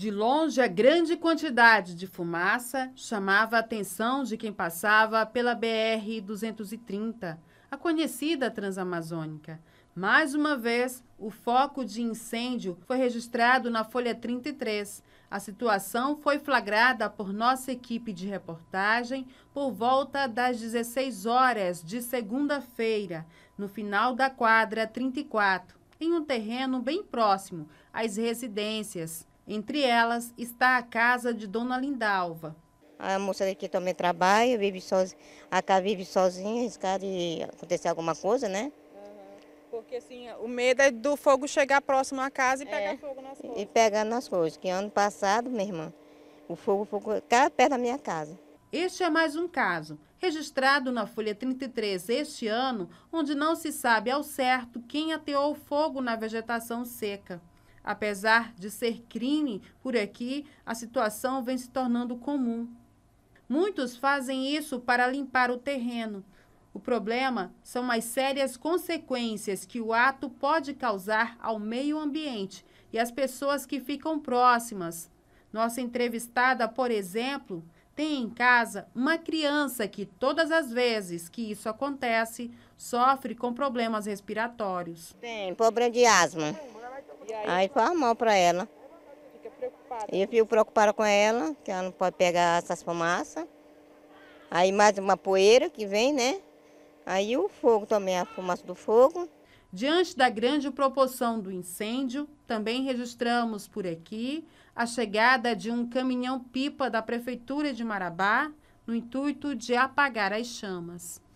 De longe, a grande quantidade de fumaça chamava a atenção de quem passava pela BR-230, a conhecida Transamazônica. Mais uma vez, o foco de incêndio foi registrado na Folha 33. A situação foi flagrada por nossa equipe de reportagem por volta das 16 horas de segunda-feira, no final da quadra 34, em um terreno bem próximo às residências entre elas está a casa de Dona Lindalva. A moça daqui também trabalha, vive sozinha, a casa vive sozinha, arriscado de acontecer alguma coisa, né? Porque assim, o medo é do fogo chegar próximo à casa e é. pegar é, fogo nas coisas. E pegar nas coisas, que ano passado, minha irmã, o fogo ficou perto da minha casa. Este é mais um caso, registrado na Folha 33 este ano, onde não se sabe ao certo quem ateou fogo na vegetação seca. Apesar de ser crime por aqui, a situação vem se tornando comum. Muitos fazem isso para limpar o terreno. O problema são as sérias consequências que o ato pode causar ao meio ambiente e às pessoas que ficam próximas. Nossa entrevistada, por exemplo, tem em casa uma criança que, todas as vezes que isso acontece, sofre com problemas respiratórios. Tem problema de asma. Aí faz mal para ela. Fica preocupada. Eu fico preocupada com ela, que ela não pode pegar essas fumaças. Aí mais uma poeira que vem, né? Aí o fogo também, a fumaça do fogo. Diante da grande proporção do incêndio, também registramos por aqui a chegada de um caminhão-pipa da Prefeitura de Marabá no intuito de apagar as chamas.